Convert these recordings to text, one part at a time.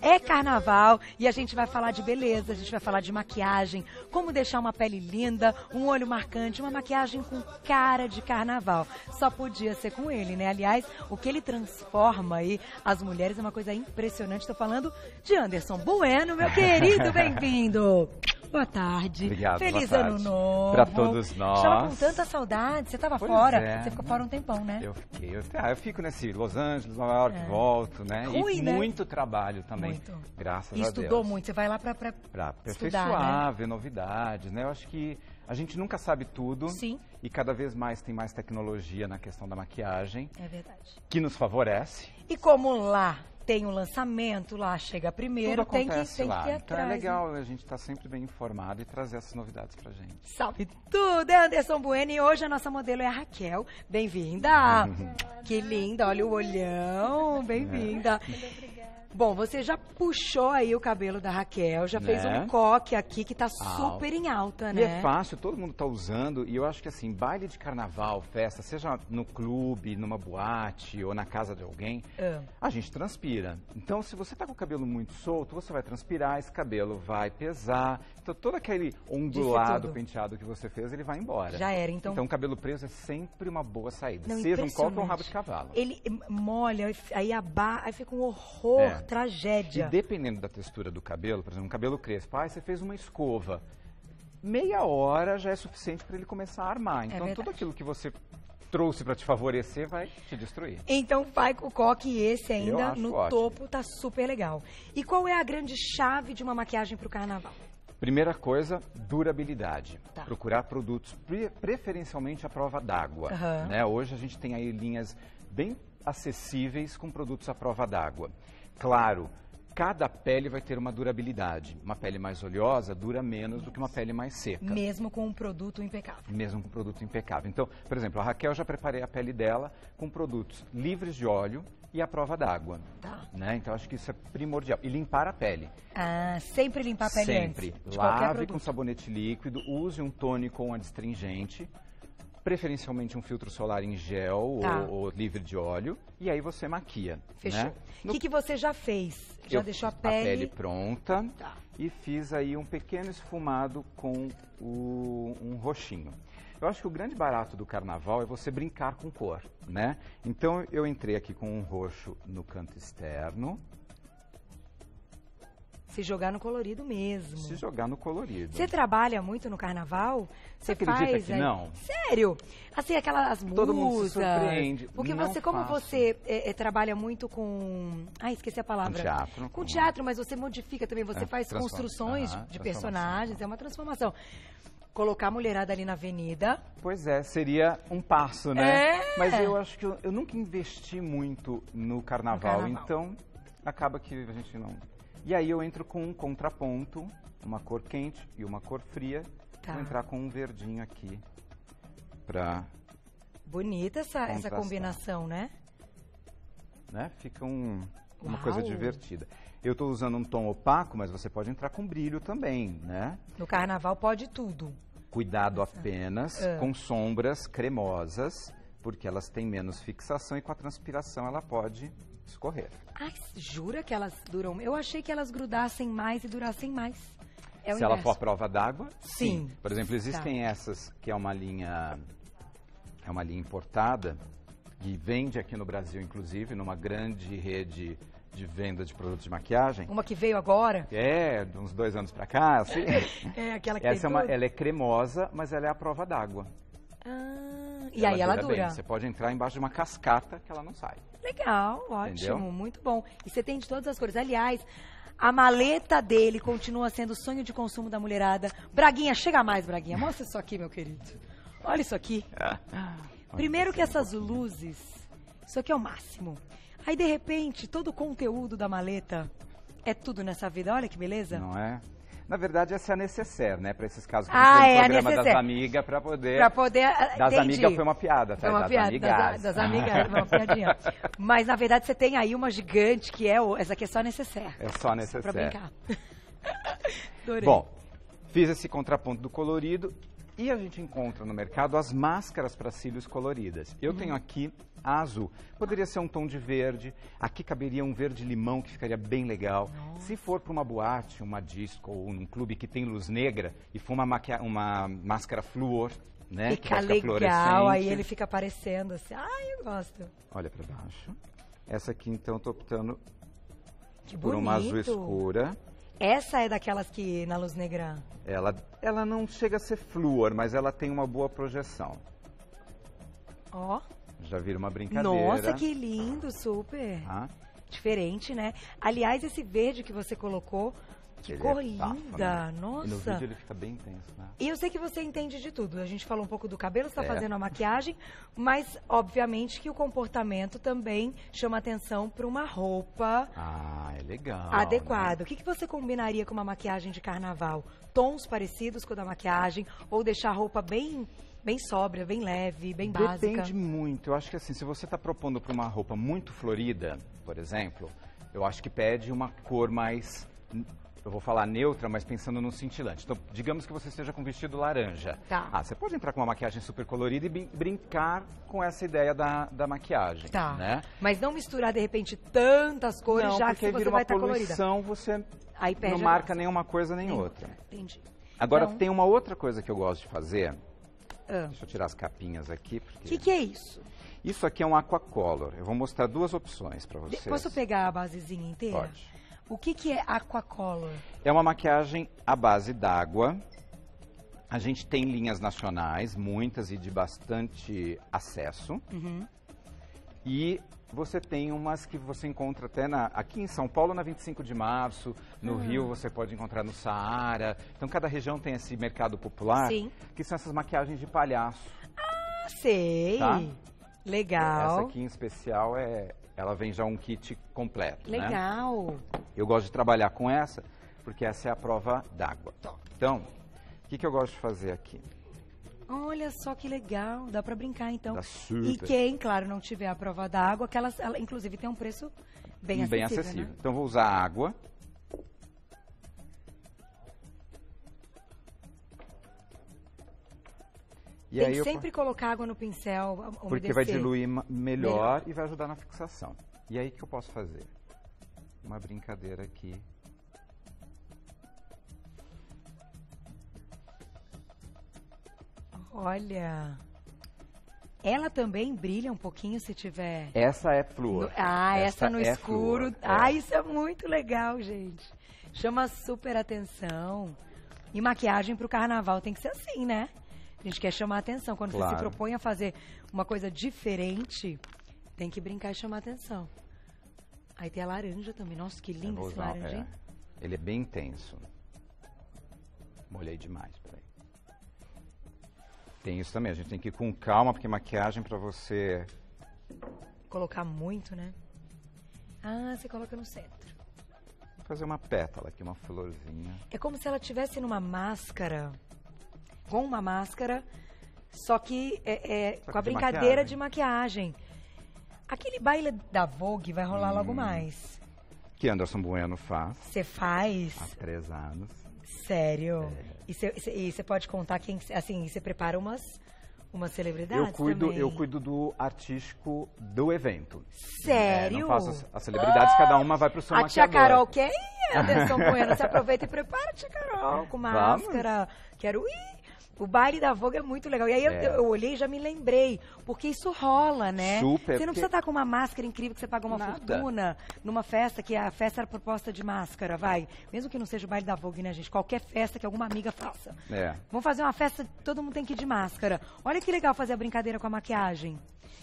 É carnaval e a gente vai falar de beleza, a gente vai falar de maquiagem, como deixar uma pele linda, um olho marcante, uma maquiagem com cara de carnaval. Só podia ser com ele, né? Aliás, o que ele transforma aí as mulheres é uma coisa impressionante. Estou falando de Anderson Bueno, meu querido, bem-vindo! boa tarde. Obrigado, Feliz boa tarde. ano novo. Pra todos nós. Estava com tanta saudade, você estava fora, é. você ficou fora um tempão, né? Eu fiquei, eu, ah, eu fico nesse Los Angeles, Nova York, é. volto, né? e né? muito trabalho também, muito. graças e a Deus. estudou muito, você vai lá para pra, pra aperfeiçoar, estudar, né? ver novidades, né? Eu acho que a gente nunca sabe tudo. Sim. E cada vez mais tem mais tecnologia na questão da maquiagem. É verdade. Que nos favorece. E como lá tem o um lançamento lá, chega primeiro, Tudo tem que, tem lá. que ir atrás. Então é legal, né? a gente está sempre bem informado e trazer essas novidades pra gente. Salve tudo, é Anderson Bueno e hoje a nossa modelo é a Raquel. Bem-vinda! que linda, olha o olhão, bem-vinda. É. Muito obrigada. Bom, você já puxou aí o cabelo da Raquel, já né? fez um né? coque aqui que tá super em alta, né? E é né? fácil, todo mundo tá usando. E eu acho que assim, baile de carnaval, festa, seja no clube, numa boate ou na casa de alguém, ah. a gente transpira. Então, se você tá com o cabelo muito solto, você vai transpirar, esse cabelo vai pesar. Então, todo aquele ondulado, penteado que você fez, ele vai embora. Já era, então. Então, cabelo preso é sempre uma boa saída. Não, seja um coque ou um rabo de cavalo. Ele molha, aí abar, aí fica um horror. É tragédia. E dependendo da textura do cabelo, por exemplo, um cabelo crespo, ah, você fez uma escova. Meia hora já é suficiente para ele começar a armar. É então, é tudo aquilo que você trouxe para te favorecer vai te destruir. Então vai com o coque esse ainda no ótimo. topo, tá super legal. E qual é a grande chave de uma maquiagem para o carnaval? Primeira coisa, durabilidade. Tá. Procurar produtos preferencialmente à prova d'água. Uhum. Né? Hoje a gente tem aí linhas bem acessíveis com produtos à prova d'água. Claro, cada pele vai ter uma durabilidade. Uma pele mais oleosa dura menos do que uma pele mais seca. Mesmo com um produto impecável. Mesmo com um produto impecável. Então, por exemplo, a Raquel já preparei a pele dela com produtos livres de óleo e à prova d'água. Tá. Né? Então acho que isso é primordial. E limpar a pele. Ah, sempre limpar a pele Sempre. Antes, Lave com sabonete líquido, use um tônico ou um adstringente preferencialmente um filtro solar em gel tá. ou, ou, livre de óleo, e aí você maquia. Né? Fechou. O no... que, que você já fez? Já Eu deixou a pele? A pele pronta tá. e fiz aí um pequeno esfumado com o, um roxinho. Eu acho que o grande barato do carnaval é você brincar com cor, né? Então eu entrei aqui com um roxo no canto externo, se jogar no colorido mesmo. Se jogar no colorido. Você trabalha muito no carnaval? Você, acredita faz, que aí... não? Sério? Assim, aquelas Todo musas. Todo mundo se surpreende. Porque não você, como faço. você é, é, trabalha muito com... Ah, esqueci a palavra. Com teatro. Com teatro, mas você modifica também. Você é, faz construções de personagens. É uma transformação colocar a mulherada ali na avenida. Pois é, seria um passo, né? É. Mas eu acho que eu, eu nunca investi muito no carnaval, no carnaval, então acaba que a gente não e aí eu entro com um contraponto, uma cor quente e uma cor fria. Tá. Vou entrar com um verdinho aqui pra... Bonita essa, essa combinação, né? Né? Fica um, uma Uau. coisa divertida. Eu estou usando um tom opaco, mas você pode entrar com brilho também, né? No carnaval pode tudo. Cuidado apenas ah. com sombras cremosas porque elas têm menos fixação e com a transpiração ela pode escorrer. Ah, jura que elas duram? Eu achei que elas grudassem mais e durassem mais. É Se ela for a prova d'água, sim. sim. Por exemplo, tá. existem tá. essas que é uma linha é uma linha importada e vende aqui no Brasil, inclusive, numa grande rede de venda de produtos de maquiagem. Uma que veio agora? É, uns dois anos para cá, assim. é, aquela que Essa é uma, Ela é cremosa, mas ela é a prova d'água. E ela aí ela dura. dura. Você pode entrar embaixo de uma cascata que ela não sai. Legal, ótimo, Entendeu? muito bom. E você tem de todas as cores. Aliás, a maleta dele continua sendo o sonho de consumo da mulherada. Braguinha, chega mais, Braguinha. Mostra isso aqui, meu querido. Olha isso aqui. É. Ah, Primeiro tá que essas luzes, isso aqui é o máximo. Aí, de repente, todo o conteúdo da maleta é tudo nessa vida. Olha que beleza. Não é? Na verdade, essa é a necessaire, né? Para esses casos que ah, é, programa das amigas, para poder... Pra poder... Ah, das amigas foi uma piada, tá? Foi uma das piada, amigas. Das, das amigas, uma piadinha. Mas, na verdade, você tem aí uma gigante que é... Essa aqui é só necessaire. É só necessaire. Para brincar. Adorei. Bom, fiz esse contraponto do colorido e a gente encontra no mercado as máscaras para cílios coloridas. Eu uhum. tenho aqui a azul. Poderia ser um tom de verde. Aqui caberia um verde-limão, que ficaria bem legal. Nossa. Se for para uma boate, uma disco ou um clube que tem luz negra e for uma, uma máscara fluor, né? Fica que legal, aí ele fica aparecendo assim. Ah, eu gosto. Olha para baixo. Essa aqui, então, eu tô optando por uma azul escura. Essa é daquelas que na luz negra. Ela, ela não chega a ser flúor, mas ela tem uma boa projeção. Ó. Já vira uma brincadeira. Nossa, que lindo, super. Ah. Diferente, né? Aliás, esse verde que você colocou que ele cor é linda, nossa. Né? E no vídeo ele fica bem intenso, né? E eu sei que você entende de tudo. A gente falou um pouco do cabelo, você está é. fazendo a maquiagem, mas obviamente que o comportamento também chama atenção para uma roupa. Ah, é legal. Adequada. Né? O que, que você combinaria com uma maquiagem de carnaval? Tons parecidos com a da maquiagem ou deixar a roupa bem bem sóbria, bem leve, bem Depende básica? Depende muito. Eu acho que assim, se você está propondo para uma roupa muito florida, por exemplo, eu acho que pede uma cor mais eu vou falar neutra, mas pensando no cintilante. Então, digamos que você esteja com um vestido laranja. Tá. Ah, você pode entrar com uma maquiagem super colorida e brincar com essa ideia da, da maquiagem. Tá. Né? Mas não misturar, de repente, tantas cores não, já porque que você vira vai uma estar tá poluição, colorida. você Aí Você não marca nossa. nenhuma coisa nem Entendi. outra. Entendi. Agora, então... tem uma outra coisa que eu gosto de fazer. Ah. Deixa eu tirar as capinhas aqui. O porque... que, que é isso? Isso aqui é um aquacolor. Eu vou mostrar duas opções para vocês. Posso pegar a basezinha inteira? Pode. O que, que é aquacolor? É uma maquiagem à base d'água. A gente tem linhas nacionais, muitas e de bastante acesso. Uhum. E você tem umas que você encontra até na, aqui em São Paulo, na 25 de março, no uhum. Rio você pode encontrar no Saara. Então cada região tem esse mercado popular, Sim. que são essas maquiagens de palhaço. Ah, sei! Tá? Legal. Essa aqui em especial é, ela vem já um kit completo. Né? Legal. Né? Eu gosto de trabalhar com essa, porque essa é a prova d'água. Então, o que, que eu gosto de fazer aqui? Olha só que legal, dá para brincar então. E quem, claro, não tiver a prova d'água, que ela, inclusive tem um preço bem, bem acessível. acessível. Né? Então vou usar água. E Tem que sempre colocar água no pincel, umedecer. Porque vai diluir melhor, melhor, e vai ajudar na fixação. E aí o que eu posso fazer? Uma brincadeira aqui. Olha... Ela também brilha um pouquinho se tiver... Essa é flúor. Ah, essa, essa no é escuro. Flúor, é. ah, isso é muito legal, gente. Chama super atenção. E maquiagem para o carnaval tem que ser assim, né? A gente quer chamar atenção. Quando claro. você se propõe a fazer uma coisa diferente, tem que brincar e chamar atenção. Aí tem a laranja também. Nossa, que lindo esse usar, laranja, é. Ele é bem intenso. Molhei demais, peraí. Tem isso também. A gente tem que ir com calma, porque maquiagem para você... Colocar muito, né? Ah, você coloca no centro. Vou fazer uma pétala aqui, uma florzinha. É como se ela tivesse numa máscara com uma máscara, só que é, é só com a de brincadeira maquiagem. de maquiagem. Aquele baile da Vogue vai rolar hum, logo mais. Que Anderson Bueno faz. Você faz? Há três anos. Sério? É. E você pode contar quem, assim, você prepara umas uma celebridade eu cuido também. eu cuido do artístico do evento sério é, não faço as, as celebridades cada uma vai para o seu a maquiador. tia Carol quem Anderson Bueno se aproveita e prepara tia Carol com máscara Vamos? quero ir o baile da Vogue é muito legal. E aí é. eu, eu, olhei e já me lembrei, porque isso rola, né? Super. Você não precisa estar tá com uma máscara incrível que você paga uma Nada. fortuna numa festa, que a festa era proposta de máscara, vai. Mesmo que não seja o baile da Vogue, né, gente? Qualquer festa que alguma amiga faça. É. Vamos fazer uma festa, todo mundo tem que ir de máscara. Olha que legal fazer a brincadeira com a maquiagem.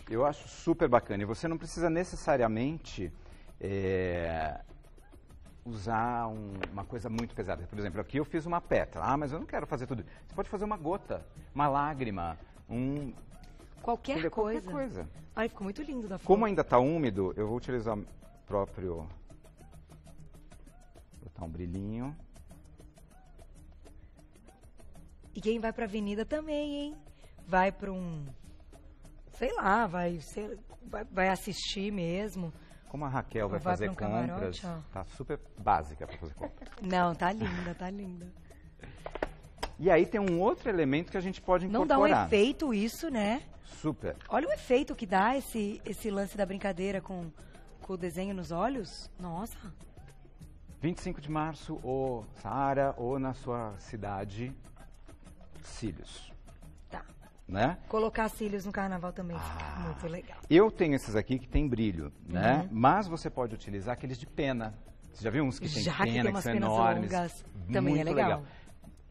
Eu acho super bacana. E você não precisa necessariamente é, usar um, uma coisa muito pesada. Por exemplo, aqui eu fiz uma pétala. Ah, mas eu não quero fazer tudo. Você pode fazer uma gota, uma lágrima, um... Qualquer entendeu? coisa. Qualquer coisa. Ai, ficou muito lindo da foto. Como ainda está úmido, eu vou utilizar o próprio... Botar um brilhinho. E quem vai para a avenida também, hein? Vai para um... Sei lá, vai, sei, vai, vai assistir mesmo como a Raquel vai, vai fazer um compras, camarote, tá super básica para fazer compras. Não, tá linda, tá linda. E aí tem um outro elemento que a gente pode incorporar. Não dá um efeito isso, né? Super. Olha o efeito que dá esse, esse lance da brincadeira com, com o desenho nos olhos. Nossa. 25 de março, ou Saara, ou na sua cidade, cílios né? Colocar cílios no carnaval também ah, fica muito legal. Eu tenho esses aqui que tem brilho, né? Uhum. Mas você pode utilizar aqueles de pena. Você já viu uns que tem já pena, que, que são enormes? Longas. Também é legal. legal.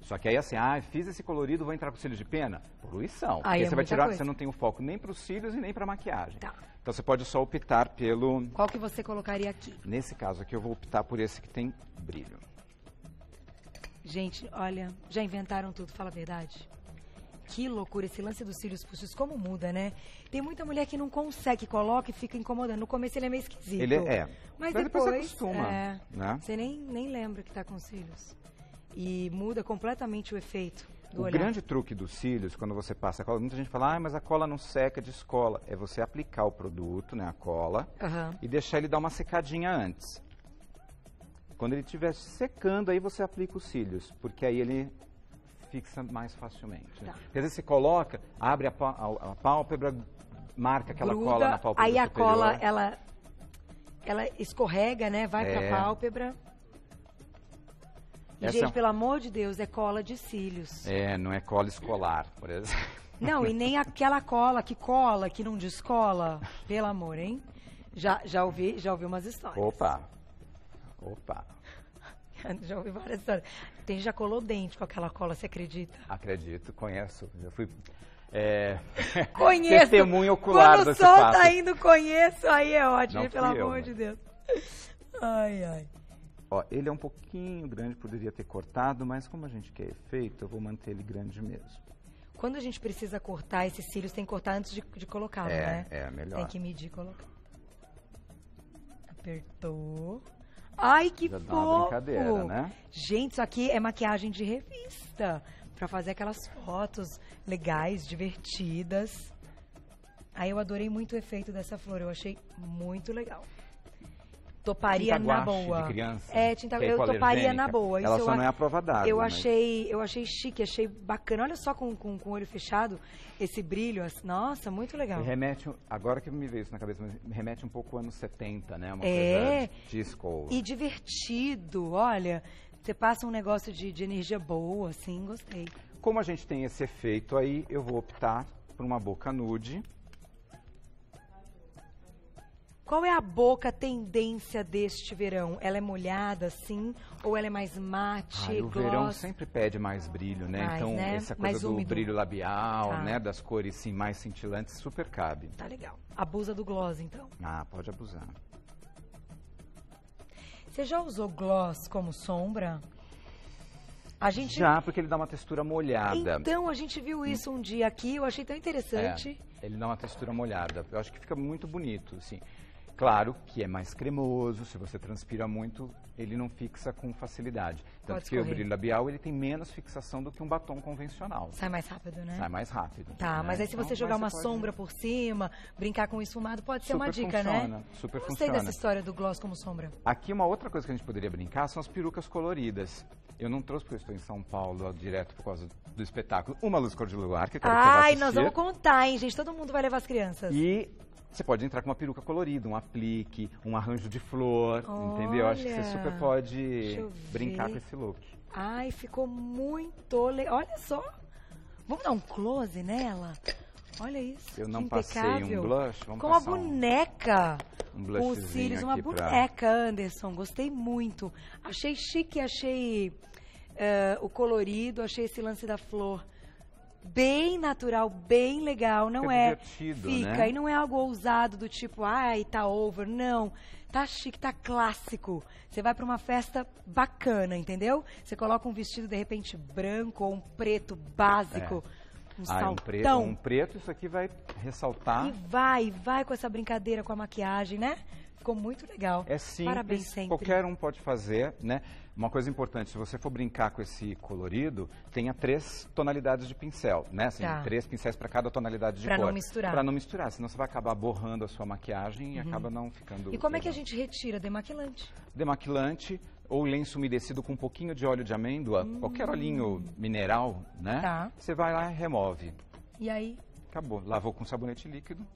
Só que aí assim, ah, fiz esse colorido, vou entrar com cílios de pena? Poluição. Aí porque é você vai tirar, coisa. você não tem o foco nem para os cílios e nem para a maquiagem. Tá. Então você pode só optar pelo... Qual que você colocaria aqui? Nesse caso aqui eu vou optar por esse que tem brilho. Gente, olha, já inventaram tudo, fala a verdade. Que loucura, esse lance dos cílios postiços, como muda, né? Tem muita mulher que não consegue, coloca e fica incomodando. No começo ele é meio esquisito. Ele é. é. Mas, mas depois, depois, você acostuma. É, né? Você nem, nem lembra que está com cílios. E muda completamente o efeito. O olhar. grande truque dos cílios, quando você passa a cola, muita gente fala, ah, mas a cola não seca, descola. É você aplicar o produto, né, a cola, uhum. e deixar ele dar uma secadinha antes. Quando ele estiver secando, aí você aplica os cílios, porque aí ele fixa mais facilmente. Tá. Quer dizer, você coloca, abre a, a, a pálpebra, marca aquela Gruda, cola na pálpebra Aí a superior. cola, ela, ela escorrega, né? Vai é. para a pálpebra. E, Essa... É gente, pelo amor de Deus, é cola de cílios. É, não é cola escolar, por exemplo. Não, e nem aquela cola que cola, que não descola. Pelo amor, hein? Já, já, ouvi, já ouvi umas histórias. Opa! Opa! brincando, já ouvi várias histórias. Tem já colou dente com aquela cola, você acredita? Acredito, conheço. Eu fui. É... Conheço. Testemunho ocular Quando desse sol fato. Tá indo conheço, aí é ótimo, pelo eu, amor mas... de Deus. Ai, ai. Ó, ele é um pouquinho grande, poderia ter cortado, mas como a gente quer efeito, eu vou manter ele grande mesmo. Quando a gente precisa cortar esses cílios, tem que cortar antes de, de colocá-lo, é, né? É, melhor. Tem que medir e colocar. Apertou. Ai, que Já fofo! Dá brincadeira, né? Gente, isso aqui é maquiagem de revista. Pra fazer aquelas fotos legais, divertidas. Aí eu adorei muito o efeito dessa flor, eu achei muito legal. Toparia na boa. De criança, é, tinta, é eu toparia na boa. Isso ela só eu, não é aprovada. Eu mas... Né? achei, eu achei chique, achei bacana. Olha só com, com, com o olho fechado esse brilho. Assim, nossa, muito legal. remete, agora que me veio isso na cabeça, mas me remete um pouco anos 70, né? Uma é, coisa disco. E divertido, olha. Você passa um negócio de, de energia boa, assim, gostei. Como a gente tem esse efeito aí, eu vou optar por uma boca nude. Qual é a boca tendência deste verão? Ela é molhada, sim? Ou ela é mais mate, O verão sempre pede mais brilho, né? Mais, então, né? essa coisa mais do úmido. brilho labial, tá. né? Das cores, sim, mais cintilantes, super cabe. Tá legal. Abusa do gloss, então. Ah, pode abusar. Você já usou gloss como sombra? A gente... Já, porque ele dá uma textura molhada. Então, a gente viu isso um dia aqui, eu achei tão interessante. É, ele dá uma textura molhada. Eu acho que fica muito bonito, assim. Claro que é mais cremoso, se você transpira muito, ele não fixa com facilidade. Tanto Pode que correr. o brilho labial ele tem menos fixação do que um batom convencional. Sai mais rápido, né? Sai mais rápido. Tá, né? mas aí se você então, jogar uma pode... sombra por cima, brincar com esfumado, pode ser uma dica, né? funciona, né? Super Eu funciona. Eu sei dessa história do gloss como sombra. Aqui uma outra coisa que a gente poderia brincar são as perucas coloridas. Eu não trouxe porque eu estou em São Paulo direto por causa do espetáculo. Uma luz cor de luar, que eu quero Ai, que nós vamos contar, hein, gente? Todo mundo vai levar as crianças. E você pode entrar com uma peruca colorida, um aplique, um arranjo de flor, Olha, entendeu? Acho que você super pode brincar com esse esse look. Ai, ficou muito legal. Olha só. Vamos dar um close nela? Olha isso. Eu não impecável. passei um blush. Vamos Com a boneca. Um, um o Sirius, uma boneca, pra... Anderson. Gostei muito. Achei chique, achei uh, o colorido, achei esse lance da flor bem natural, bem legal, não fica é? fica, né? e não é algo ousado do tipo, ai, tá over, não. Tá chique, tá clássico. Você vai para uma festa bacana, entendeu? Você coloca um vestido de repente branco ou um preto básico. É. Um, ah, um, preto, um preto, isso aqui vai ressaltar. E vai, vai com essa brincadeira com a maquiagem, né? Ficou muito legal. É simples, Parabéns sempre. qualquer um pode fazer, né? Uma coisa importante, se você for brincar com esse colorido, tenha três tonalidades de pincel, né? Assim, tá. Três pincéis para cada tonalidade de pra cor. Para não misturar. Para não misturar, senão você vai acabar borrando a sua maquiagem e uhum. acaba não ficando... E como é que a gente retira? Demaquilante? Demaquilante ou lenço umedecido com um pouquinho de óleo de amêndoa, hum. qualquer olhinho mineral, né? Tá. Você vai lá e remove. E aí? Acabou. Lavou com sabonete líquido,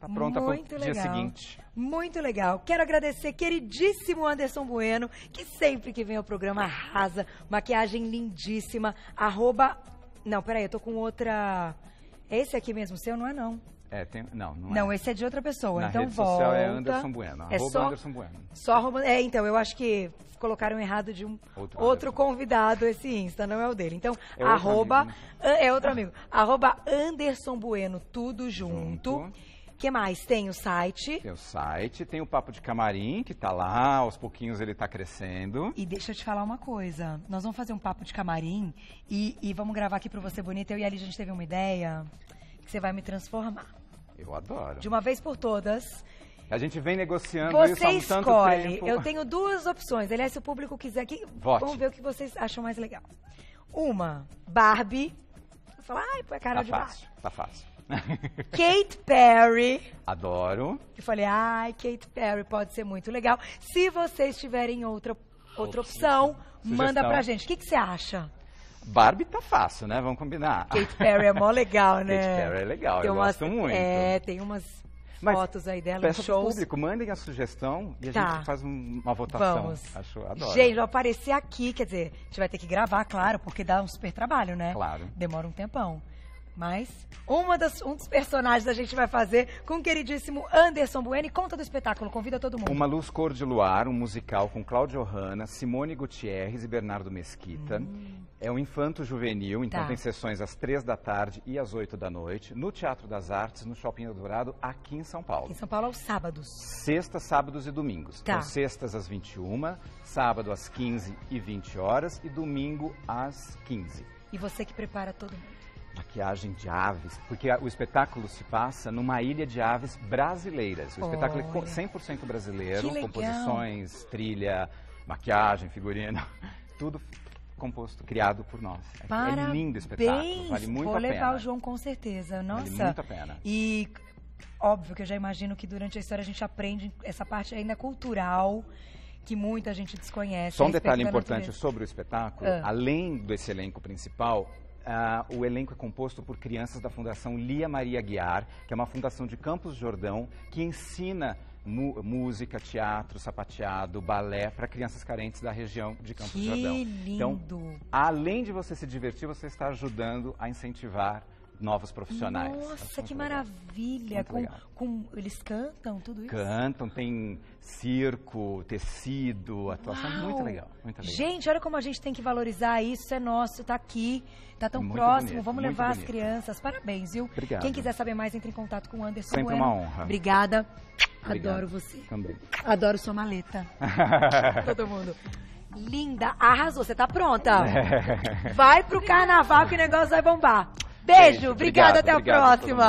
Tá pronta para o dia seguinte. Muito legal. Quero agradecer queridíssimo Anderson Bueno, que sempre que vem ao programa arrasa. Maquiagem lindíssima. Arroba... Não, peraí, eu tô com outra... É esse aqui mesmo seu? Não é não. É, tem, não, não, é. não é. esse é de outra pessoa. Na então rede volta. Social é Anderson Bueno. É só, Anderson Bueno. Só arroba, é, então, eu acho que colocaram errado de um outro, outro convidado esse Insta, não é o dele. Então, é arroba. Outro amigo, né? É outro amigo. Arroba Anderson Bueno, tudo junto. junto que mais? Tem o site. Tem o site, tem o Papo de Camarim, que tá lá, aos pouquinhos ele tá crescendo. E deixa eu te falar uma coisa. Nós vamos fazer um Papo de Camarim e, e vamos gravar aqui pra Você Bonita. Eu e a Lígia, a gente teve uma ideia que você vai me transformar. Eu adoro. De uma vez por todas. A gente vem negociando você isso há um tanto escolhe. Tempo. Eu tenho duas opções. Aliás, se o público quiser aqui, Vote. vamos ver o que vocês acham mais legal. Uma, Barbie falar, ai, põe a é cara tá de fácil, baixo. Tá fácil. Kate Perry. Adoro. Eu falei, ai, Kate Perry pode ser muito legal. Se vocês tiverem outra, outra opção, Sugestão. manda pra gente. O que, que você acha? Barbie tá fácil, né? Vamos combinar. Kate Perry é mó legal, né? Kate Perry é legal, tem eu umas, gosto muito. É, tem umas mas fotos aí dela, peço shows. público, mandem a sugestão e tá. a gente tá. faz uma votação. Vamos. Acho, adoro. Gente, aparecer aqui, quer dizer, a gente vai ter que gravar, claro, porque dá um super trabalho, né? Claro. Demora um tempão. Mas uma das, um dos personagens a gente vai fazer com o queridíssimo Anderson Buene conta do espetáculo, convida todo mundo. Uma Luz Cor de Luar, um musical com Cláudio Hanna, Simone Gutierrez e Bernardo Mesquita. Hum. É um infanto juvenil, então tá. tem sessões às três da tarde e às oito da noite, no Teatro das Artes, no Shopping Dourado aqui em São Paulo. Em São Paulo aos sábados. Sextas, sábados e domingos. Tá. Então, sextas às 21, sábado às 15 e 20 horas e domingo às 15. E você que prepara todo mundo maquiagem de aves, porque o espetáculo se passa numa ilha de aves brasileiras. O espetáculo é 100% brasileiro, composições, trilha, maquiagem, figurino, tudo composto, criado por nós. É, é lindo o espetáculo, vale muito Vou a pena. Vou levar o João com certeza, nossa. Vale muito a pena. E óbvio que eu já imagino que durante a história a gente aprende essa parte ainda cultural, que muita gente desconhece. Só um detalhe importante sobre o espetáculo, ah. além desse elenco principal, Uh, o elenco é composto por crianças da Fundação Lia Maria Guiar, que é uma fundação de Campos Jordão, que ensina mu música, teatro, sapateado, balé para crianças carentes da região de Campos que Jordão. Então, lindo. Então, além de você se divertir, você está ajudando a incentivar novos profissionais. Nossa, que maravilha! Com, com, eles cantam tudo isso? Cantam, tem circo, tecido, atuação, Uau. muito legal, muito legal. Gente, olha como a gente tem que valorizar isso, é nosso, tá aqui, tá tão muito próximo, bonito, vamos levar bonito. as crianças, parabéns, viu? Obrigado. Quem quiser saber mais, entre em contato com o Anderson. Sempre Bueno. uma honra. Obrigada. Obrigado. Adoro você. Também. Adoro sua maleta. Todo mundo. Linda, arrasou, você tá pronta. Vai pro carnaval que o negócio vai bombar. Beijo, obrigada, até a próxima.